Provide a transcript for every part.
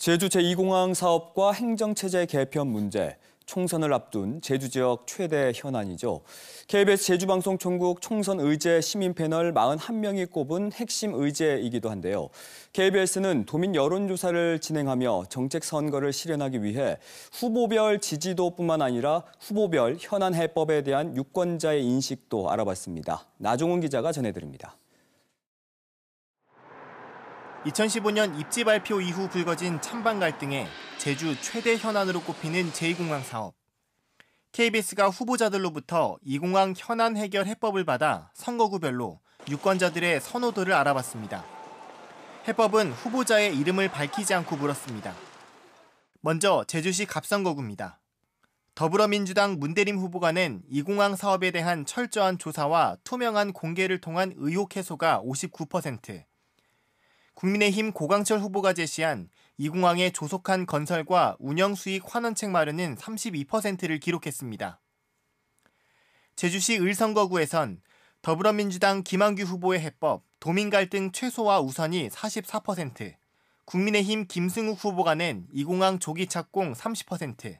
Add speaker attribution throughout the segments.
Speaker 1: 제주 제2공항 사업과 행정체제 개편 문제, 총선을 앞둔 제주 지역 최대 현안이죠. KBS 제주방송총국 총선 의제 시민 패널 41명이 꼽은 핵심 의제이기도 한데요. KBS는 도민 여론조사를 진행하며 정책 선거를 실현하기 위해 후보별 지지도뿐만 아니라 후보별 현안 해법에 대한 유권자의 인식도 알아봤습니다. 나종훈 기자가 전해드립니다. 2015년 입지 발표
Speaker 2: 이후 불거진 찬반 갈등에 제주 최대 현안으로 꼽히는 제2공항 사업. KBS가 후보자들로부터 이 공항 현안 해결 해법을 받아 선거구별로 유권자들의 선호도를 알아봤습니다. 해법은 후보자의 이름을 밝히지 않고 물었습니다. 먼저 제주시 갑선거구입니다. 더불어민주당 문대림 후보가 낸 이공항 사업에 대한 철저한 조사와 투명한 공개를 통한 의혹 해소가 59%, 국민의힘 고강철 후보가 제시한 이 공항의 조속한 건설과 운영 수익 환원책 마련은 32%를 기록했습니다. 제주시 을선거구에선 더불어민주당 김한규 후보의 해법 도민 갈등 최소화 우선이 44%, 국민의힘 김승욱 후보가 낸 이공항 조기 착공 30%,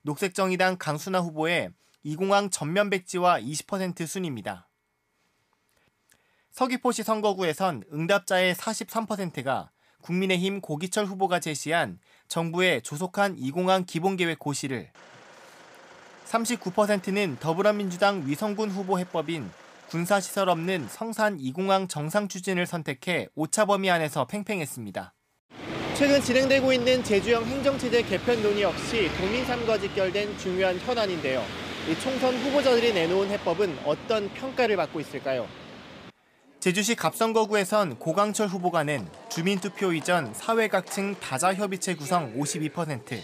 Speaker 2: 녹색정의당 강순화 후보의 이공항 전면 백지화 20% 순입니다. 서귀포시 선거구에선 응답자의 43%가 국민의힘 고기철 후보가 제시한 정부의 조속한 이공항 기본계획 고시를 39%는 더불어민주당 위성군 후보 해법인 군사시설 없는 성산 이공항 정상 추진을 선택해 오차 범위 안에서 팽팽했습니다. 최근 진행되고 있는 제주형 행정체제 개편 논의 역시 국민삼과 직결된 중요한 현안인데요. 총선 후보자들이 내놓은 해법은 어떤 평가를 받고 있을까요? 제주시 갑선거구에선 고강철 후보가 낸 주민투표 이전 사회각층 다자협의체 구성 52%,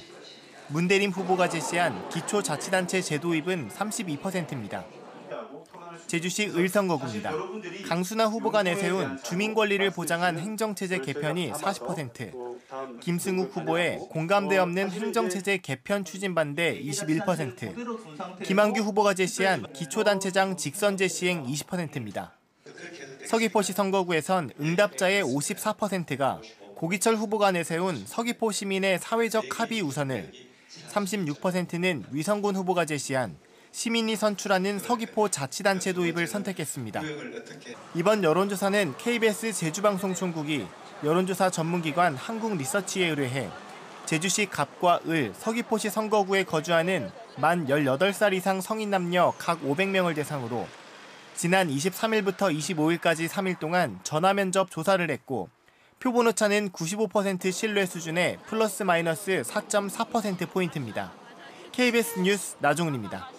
Speaker 2: 문대림 후보가 제시한 기초자치단체 제도 입은 32%입니다. 제주시 을성거구입니다. 강수나 후보가 내세운 주민권리를 보장한 행정체제 개편이 40%, 김승욱 후보의 공감대 없는 행정체제 개편 추진 반대 21%, 김한규 후보가 제시한 기초단체장 직선제 시행 20%입니다. 서귀포시 선거구에선 응답자의 54%가 고기철 후보가 내세운 서귀포 시민의 사회적 합의 우선을 36%는 위성군 후보가 제시한 시민이 선출하는 서귀포 자치단체 도입을 선택했습니다. 이번 여론조사는 KBS 제주방송총국이 여론조사 전문기관 한국리서치에 의뢰해 제주시 갑과 을, 서귀포시 선거구에 거주하는 만 18살 이상 성인 남녀 각 500명을 대상으로 지난 23일부터 25일까지 3일 동안 전화 면접 조사를 했고 표본오차는 95% 신뢰 수준의 플러스 마이너스 4.4%포인트입니다. KBS 뉴스 나종훈입니다.